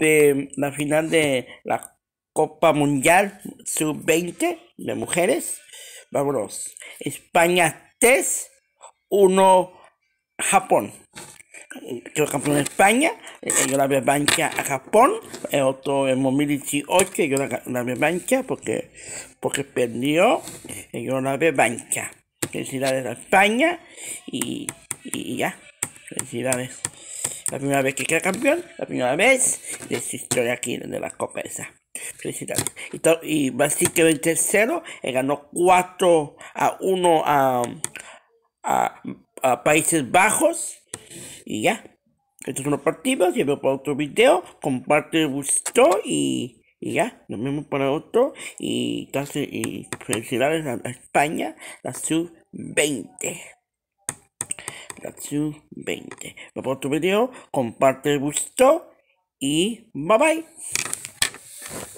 de la final de la Copa Mundial Sub-20 de mujeres. Vámonos. España 3, 1 Japón. Yo campeón de España, eh, eh, yo la banca a Japón, el eh, otro en 2018, yo la, la banca porque, porque perdió, yo la bebancha Felicidades a España y, y ya, felicidades. La primera vez que queda campeón, la primera vez, de su historia aquí de la copa esa. Felicidades. Y, y Brasil quedó en tercero, y eh, ganó 4 a 1 a, Países Bajos. Y ya. Estos son los partidos, ya veo para otro video, comparte, gustó y, y ya, Lo mismo para otro y felicidades a, a España, la sub 20. 20. Me por tu video, comparte el gusto y bye bye.